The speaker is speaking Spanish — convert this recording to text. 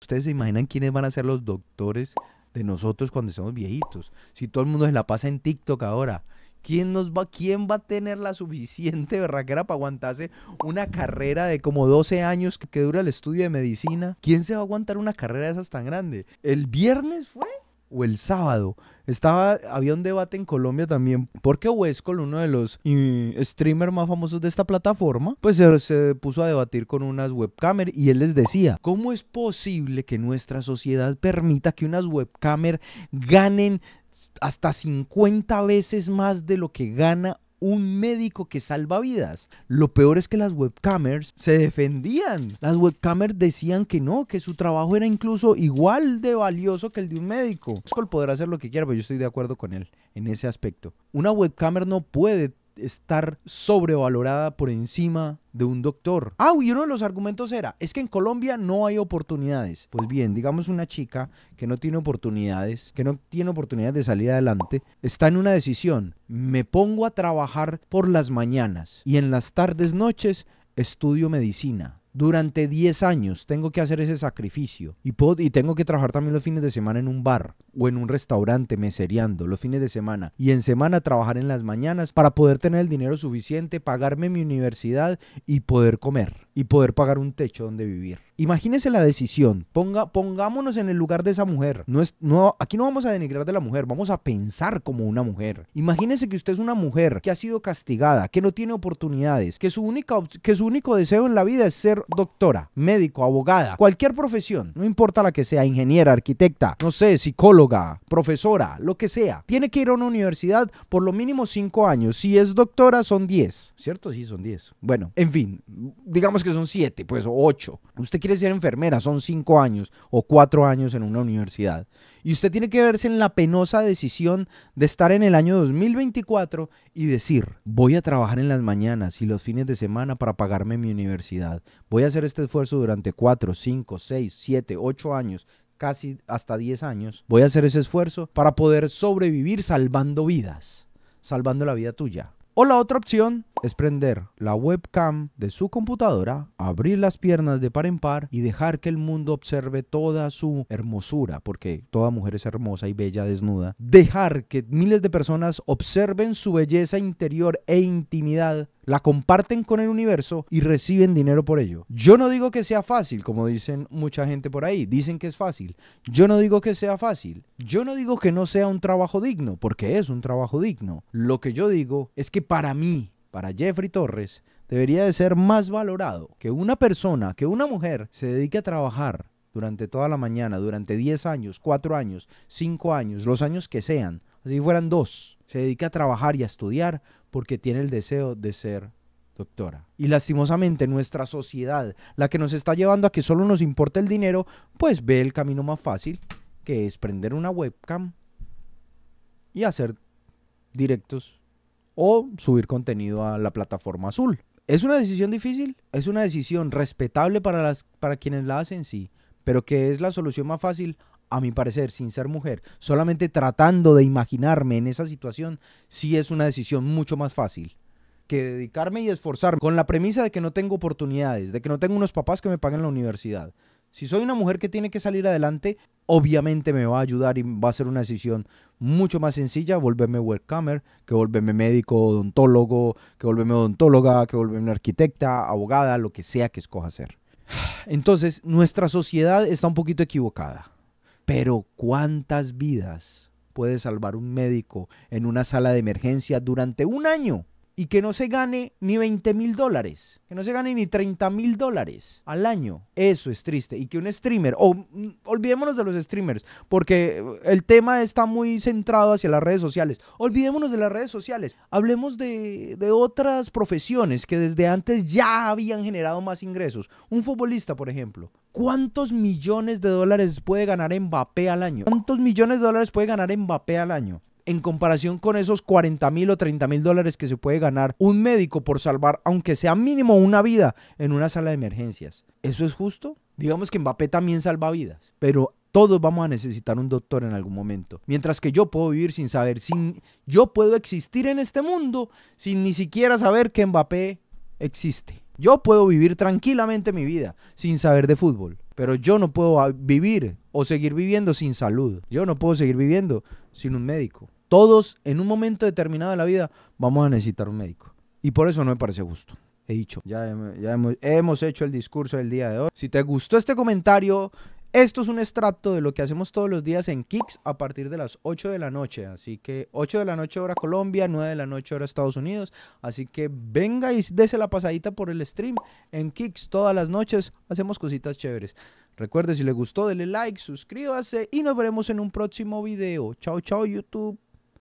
¿Ustedes se imaginan quiénes van a ser los doctores de nosotros cuando estemos viejitos? Si todo el mundo se la pasa en TikTok ahora. ¿Quién, nos va, ¿Quién va a tener la suficiente berraquera para aguantarse una carrera de como 12 años que dura el estudio de medicina? ¿Quién se va a aguantar una carrera de esas tan grande? ¿El viernes fue? o el sábado. Estaba, había un debate en Colombia también, porque Wescol, uno de los streamers más famosos de esta plataforma, pues se, puso a debatir con unas webcamer y él les decía, ¿cómo es posible que nuestra sociedad permita que unas webcamer ganen hasta 50 veces más de lo que gana un médico que salva vidas. Lo peor es que las webcamers se defendían. Las webcamers decían que no, que su trabajo era incluso igual de valioso que el de un médico. Skull podrá hacer lo que quiera, pero yo estoy de acuerdo con él en ese aspecto. Una webcamer no puede estar sobrevalorada por encima de un doctor. Ah, y uno de los argumentos era, es que en Colombia no hay oportunidades. Pues bien, digamos una chica que no tiene oportunidades, que no tiene oportunidades de salir adelante, está en una decisión. Me pongo a trabajar por las mañanas y en las tardes noches estudio medicina durante 10 años tengo que hacer ese sacrificio y, y tengo que trabajar también los fines de semana en un bar o en un restaurante mesereando los fines de semana y en semana trabajar en las mañanas para poder tener el dinero suficiente, pagarme mi universidad y poder comer y poder pagar un techo donde vivir. Imagínese la decisión. Ponga, pongámonos en el lugar de esa mujer. No es, no, aquí no vamos a denigrar de la mujer, vamos a pensar como una mujer. Imagínese que usted es una mujer que ha sido castigada, que no tiene oportunidades, que su, única, que su único deseo en la vida es ser doctora, médico, abogada, cualquier profesión, no importa la que sea, ingeniera, arquitecta, no sé, psicóloga, profesora, lo que sea. Tiene que ir a una universidad por lo mínimo cinco años. Si es doctora, son diez. ¿Cierto? Sí, son diez. Bueno, en fin, digamos que que son siete, pues ocho. Usted quiere ser enfermera, son cinco años o cuatro años en una universidad. Y usted tiene que verse en la penosa decisión de estar en el año 2024 y decir, voy a trabajar en las mañanas y los fines de semana para pagarme mi universidad. Voy a hacer este esfuerzo durante cuatro, cinco, seis, siete, ocho años casi hasta 10 años, voy a hacer ese esfuerzo para poder sobrevivir salvando vidas, salvando la vida tuya, o la otra opción es prender la webcam de su computadora, abrir las piernas de par en par y dejar que el mundo observe toda su hermosura, porque toda mujer es hermosa y bella desnuda. Dejar que miles de personas observen su belleza interior e intimidad la comparten con el universo y reciben dinero por ello. Yo no digo que sea fácil, como dicen mucha gente por ahí, dicen que es fácil. Yo no digo que sea fácil. Yo no digo que no sea un trabajo digno, porque es un trabajo digno. Lo que yo digo es que para mí, para Jeffrey Torres, debería de ser más valorado que una persona, que una mujer se dedique a trabajar durante toda la mañana, durante 10 años, 4 años, 5 años, los años que sean, así fueran dos, se dedique a trabajar y a estudiar porque tiene el deseo de ser doctora. Y lastimosamente nuestra sociedad, la que nos está llevando a que solo nos importe el dinero, pues ve el camino más fácil, que es prender una webcam y hacer directos o subir contenido a la plataforma azul. ¿Es una decisión difícil? Es una decisión respetable para, las, para quienes la hacen, sí. Pero que es la solución más fácil a mi parecer, sin ser mujer, solamente tratando de imaginarme en esa situación, sí es una decisión mucho más fácil que dedicarme y esforzarme con la premisa de que no tengo oportunidades, de que no tengo unos papás que me paguen la universidad. Si soy una mujer que tiene que salir adelante, obviamente me va a ayudar y va a ser una decisión mucho más sencilla volverme webcamer, que volverme médico, odontólogo, que volverme odontóloga, que volverme arquitecta, abogada, lo que sea que escoja hacer. Entonces, nuestra sociedad está un poquito equivocada. Pero ¿cuántas vidas puede salvar un médico en una sala de emergencia durante un año? y que no se gane ni 20 mil dólares, que no se gane ni 30 mil dólares al año. Eso es triste. Y que un streamer, o mm, olvidémonos de los streamers, porque eh, el tema está muy centrado hacia las redes sociales. Olvidémonos de las redes sociales. Hablemos de, de otras profesiones que desde antes ya habían generado más ingresos. Un futbolista, por ejemplo. ¿Cuántos millones de dólares puede ganar Mbappé al año? ¿Cuántos millones de dólares puede ganar Mbappé al año? en comparación con esos 40 mil o 30 mil dólares que se puede ganar un médico por salvar, aunque sea mínimo una vida, en una sala de emergencias. ¿Eso es justo? Digamos que Mbappé también salva vidas, pero todos vamos a necesitar un doctor en algún momento. Mientras que yo puedo vivir sin saber, sin yo puedo existir en este mundo sin ni siquiera saber que Mbappé existe. Yo puedo vivir tranquilamente mi vida sin saber de fútbol, pero yo no puedo vivir o seguir viviendo sin salud. Yo no puedo seguir viviendo sin un médico. Todos en un momento determinado de la vida vamos a necesitar un médico. Y por eso no me parece justo. He dicho, ya, ya hemos, hecho el discurso del día de hoy. Si te gustó este comentario, esto es un extracto de lo que hacemos todos los días en Kicks a partir de las 8 de la noche. Así que 8 de la noche hora Colombia, 9 de la noche hora Estados Unidos. Así que venga y dése la pasadita por el stream en Kicks todas las noches. Hacemos cositas chéveres. Recuerde, si le gustó, denle like, suscríbase y nos veremos en un próximo video. Chao, chao YouTube.